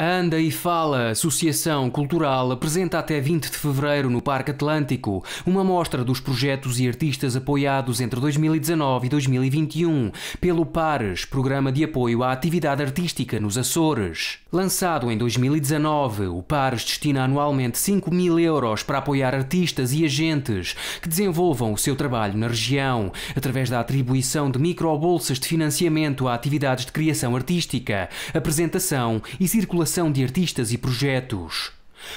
A Anda e Fala, Associação Cultural, apresenta até 20 de fevereiro no Parque Atlântico uma mostra dos projetos e artistas apoiados entre 2019 e 2021 pelo PARES, Programa de Apoio à Atividade Artística nos Açores. Lançado em 2019, o PARES destina anualmente 5 mil euros para apoiar artistas e agentes que desenvolvam o seu trabalho na região, através da atribuição de microbolsas de financiamento a atividades de criação artística, apresentação e circulação circulação de artistas e projetos.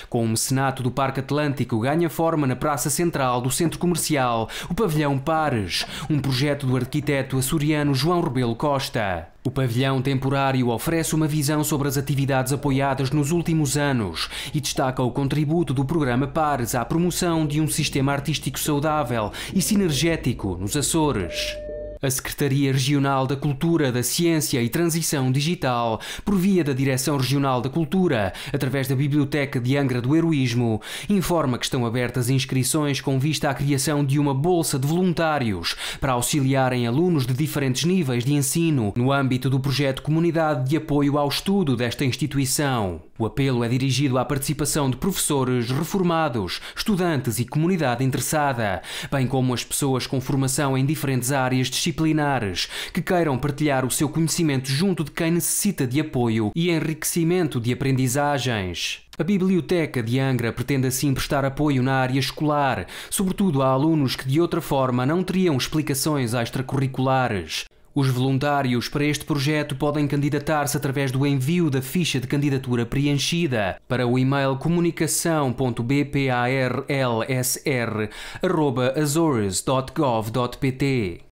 Com o mecenato do Parque Atlântico ganha forma na Praça Central do Centro Comercial o Pavilhão Pares, um projeto do arquiteto açoriano João Rebelo Costa. O pavilhão temporário oferece uma visão sobre as atividades apoiadas nos últimos anos e destaca o contributo do programa Pares à promoção de um sistema artístico saudável e sinergético nos Açores. A Secretaria Regional da Cultura, da Ciência e Transição Digital, por via da Direção Regional da Cultura, através da Biblioteca de Angra do Heroísmo, informa que estão abertas inscrições com vista à criação de uma bolsa de voluntários para auxiliarem alunos de diferentes níveis de ensino no âmbito do projeto Comunidade de Apoio ao Estudo desta instituição. O apelo é dirigido à participação de professores reformados, estudantes e comunidade interessada, bem como as pessoas com formação em diferentes áreas de disciplinares que queiram partilhar o seu conhecimento junto de quem necessita de apoio e enriquecimento de aprendizagens. A Biblioteca de Angra pretende assim prestar apoio na área escolar, sobretudo a alunos que de outra forma não teriam explicações extracurriculares. Os voluntários para este projeto podem candidatar-se através do envio da ficha de candidatura preenchida para o e-mail comunicação.bparlsr.azores.gov.pt.